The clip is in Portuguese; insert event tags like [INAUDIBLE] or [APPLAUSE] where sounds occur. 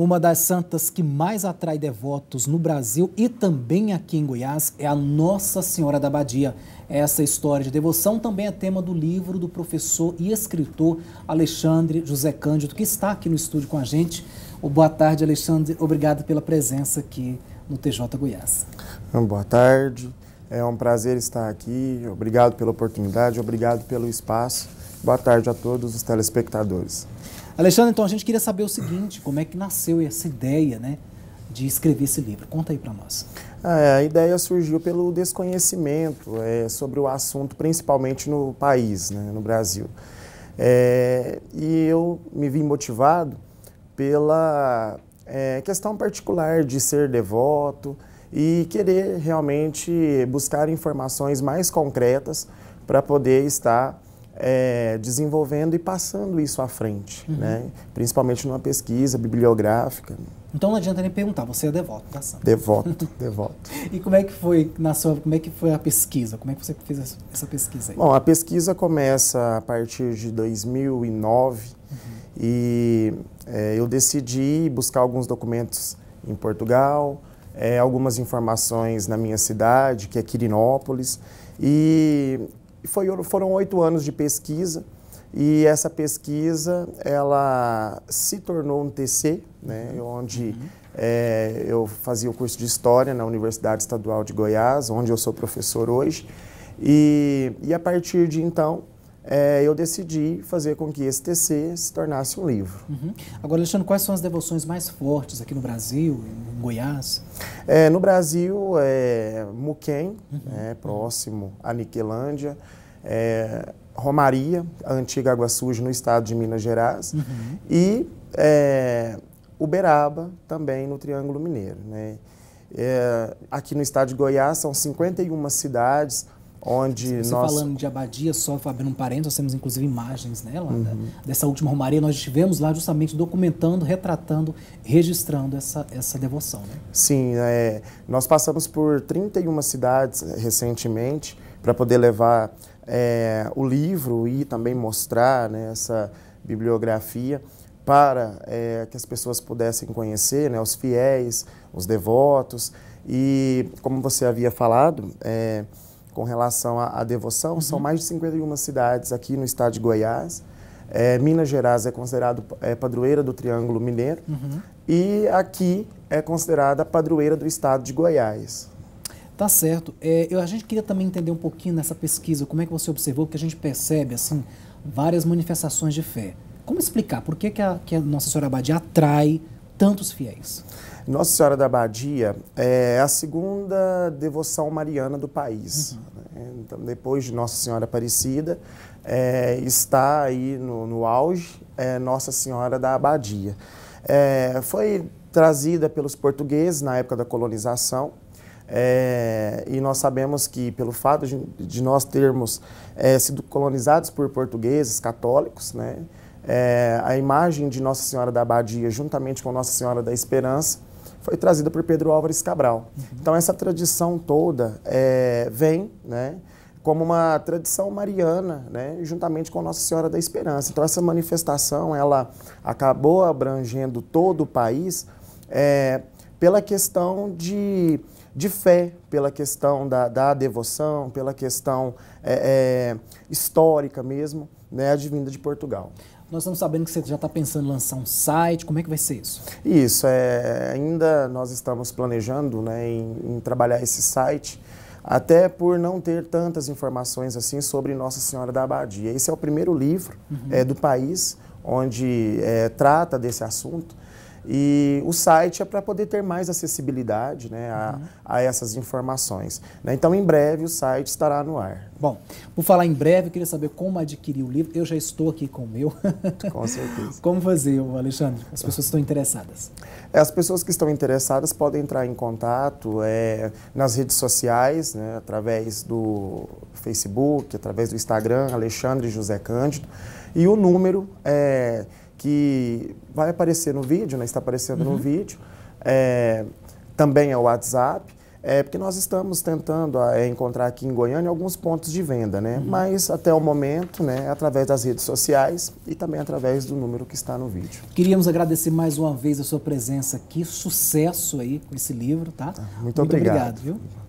Uma das santas que mais atrai devotos no Brasil e também aqui em Goiás é a Nossa Senhora da Abadia. Essa história de devoção também é tema do livro do professor e escritor Alexandre José Cândido, que está aqui no estúdio com a gente. Boa tarde, Alexandre. Obrigado pela presença aqui no TJ Goiás. Boa tarde. É um prazer estar aqui. Obrigado pela oportunidade, obrigado pelo espaço. Boa tarde a todos os telespectadores. Alexandre, então a gente queria saber o seguinte, como é que nasceu essa ideia, né, de escrever esse livro? Conta aí para nós. Ah, é, a ideia surgiu pelo desconhecimento é, sobre o assunto, principalmente no país, né, no Brasil. É, e eu me vi motivado pela é, questão particular de ser devoto e querer realmente buscar informações mais concretas para poder estar é, desenvolvendo e passando isso à frente, uhum. né? principalmente numa pesquisa bibliográfica. Então não adianta nem perguntar, você é devoto da tá santa. Devoto, [LAUGHS] devoto. E como é que foi na sua, como é que foi a pesquisa? Como é que você fez essa pesquisa aí? Bom, a pesquisa começa a partir de 2009 uhum. e é, eu decidi buscar alguns documentos em Portugal, é, algumas informações na minha cidade, que é Quirinópolis, e e foi, foram oito anos de pesquisa e essa pesquisa ela se tornou um TC, né, onde uhum. é, eu fazia o curso de História na Universidade Estadual de Goiás, onde eu sou professor hoje. E, e a partir de então é, eu decidi fazer com que esse TC se tornasse um livro. Uhum. Agora, Alexandre, quais são as devoções mais fortes aqui no Brasil, em Goiás? É, no Brasil, é uhum. Né, próximo a Niquelândia, é, Romaria, a antiga Água Suja, no estado de Minas Gerais, uhum. e é, Uberaba, também no Triângulo Mineiro. Né? É, aqui no estado de Goiás são 51 cidades, onde Você nós... falando de abadia, só abrindo um parênteses, nós temos inclusive imagens nela né? uhum. da, dessa última romaria, nós estivemos lá justamente documentando, retratando, registrando essa, essa devoção. Né? Sim, é, nós passamos por 31 cidades eh, recentemente para poder levar é, o livro e também mostrar né, essa bibliografia para é, que as pessoas pudessem conhecer, né, os fiéis, os devotos. E como você havia falado, é, com relação à, à devoção. Uhum. São mais de 51 cidades aqui no estado de Goiás. É, Minas Gerais é considerado é, padroeira do Triângulo Mineiro uhum. e aqui é considerada padroeira do estado de Goiás. Tá certo. É, eu, a gente queria também entender um pouquinho nessa pesquisa, como é que você observou, porque a gente percebe, assim, várias manifestações de fé. Como explicar? Por que, que, a, que a Nossa Senhora Abadia atrai tantos fiéis? Nossa Senhora da Abadia é a segunda devoção mariana do país. Uhum. Né? Então, depois de Nossa Senhora Aparecida, é, está aí no, no auge é Nossa Senhora da Abadia. É, foi trazida pelos portugueses na época da colonização, é, e nós sabemos que, pelo fato de, de nós termos é, sido colonizados por portugueses católicos, né, é, a imagem de Nossa Senhora da Abadia juntamente com Nossa Senhora da Esperança foi trazida por Pedro Álvares Cabral. Uhum. Então essa tradição toda é, vem, né, como uma tradição mariana, né, juntamente com Nossa Senhora da Esperança. Então essa manifestação ela acabou abrangendo todo o país é, pela questão de, de fé, pela questão da, da devoção, pela questão é, é, histórica mesmo, né, advinda de Portugal. Nós estamos sabendo que você já está pensando em lançar um site, como é que vai ser isso? Isso, é, ainda nós estamos planejando né, em, em trabalhar esse site, até por não ter tantas informações assim sobre Nossa Senhora da Abadia. Esse é o primeiro livro uhum. é, do país onde é, trata desse assunto. E o site é para poder ter mais acessibilidade né, a, a essas informações. Né? Então, em breve, o site estará no ar. Bom, por falar em breve, eu queria saber como adquirir o livro. Eu já estou aqui com o meu. [LAUGHS] Com certeza. [LAUGHS] como fazer, Alexandre? As pessoas estão interessadas. É, as pessoas que estão interessadas podem entrar em contato é, nas redes sociais, né, através do Facebook, através do Instagram, Alexandre José Cândido. E o número é que vai aparecer no vídeo, né? está aparecendo uhum. no vídeo, é, também é o WhatsApp, é, porque nós estamos tentando ah, é, encontrar aqui em Goiânia alguns pontos de venda, né? Uhum. mas até o momento, né, é através das redes sociais e também através do número que está no vídeo. Queríamos agradecer mais uma vez a sua presença aqui, sucesso aí com esse livro, tá? Ah, muito, Muito obrigado. obrigado viu?